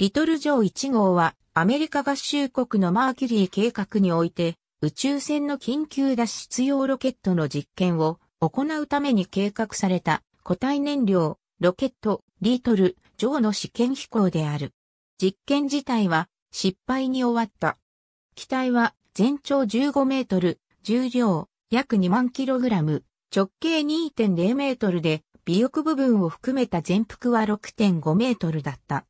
リトル・ジョー1号はアメリカ合衆国のマーキュリー計画において宇宙船の緊急脱出用ロケットの実験を行うために計画された固体燃料ロケットリトル・ジョーの試験飛行である。実験自体は失敗に終わった。機体は全長15メートル、重量約2万キログラム、直径2.0メートルで尾翼部分を含めた全幅は6.5メートルだった。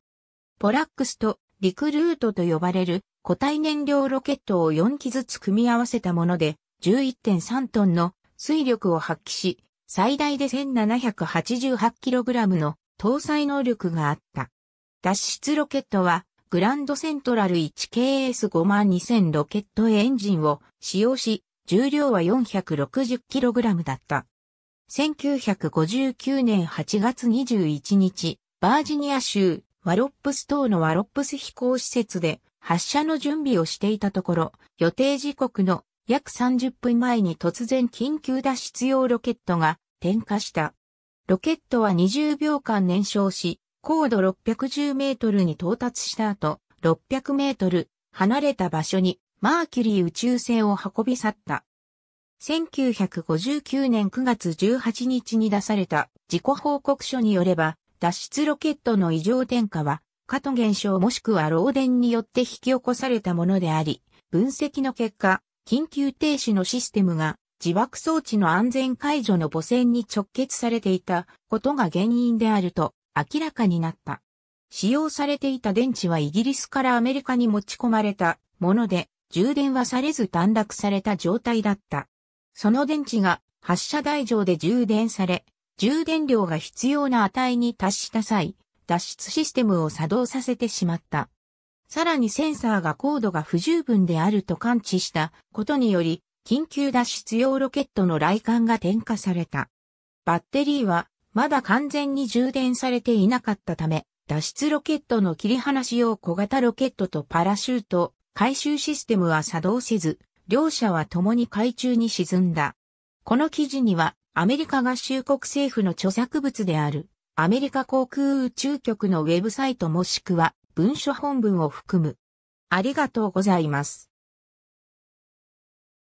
ポラックスとリクルートと呼ばれる固体燃料ロケットを4機ずつ組み合わせたもので、11.3トンの水力を発揮し、最大で 1788kg の搭載能力があった。脱出ロケットは、グランドセントラル 1KS52000 ロケットエンジンを使用し、重量は 460kg だった。1959年8月21日、バージニア州ワロップス島のワロップス飛行施設で発射の準備をしていたところ、予定時刻の約30分前に突然緊急脱出用ロケットが点火した。ロケットは20秒間燃焼し、高度610メートルに到達した後、600メートル離れた場所にマーキュリー宇宙船を運び去った。1959年9月18日に出された自己報告書によれば、脱出ロケットの異常点火は、過と現象もしくは漏電によって引き起こされたものであり、分析の結果、緊急停止のシステムが自爆装置の安全解除の母船に直結されていたことが原因であると明らかになった。使用されていた電池はイギリスからアメリカに持ち込まれたもので、充電はされず短絡された状態だった。その電池が発射台上で充電され、充電量が必要な値に達した際、脱出システムを作動させてしまった。さらにセンサーが高度が不十分であると感知したことにより、緊急脱出用ロケットの来艦が点火された。バッテリーはまだ完全に充電されていなかったため、脱出ロケットの切り離し用小型ロケットとパラシュート回収システムは作動せず、両者は共に海中に沈んだ。この記事にはアメリカ合衆国政府の著作物である、アメリカ航空宇宙局のウェブサイトもしくは文書本文を含む。ありがとうございます。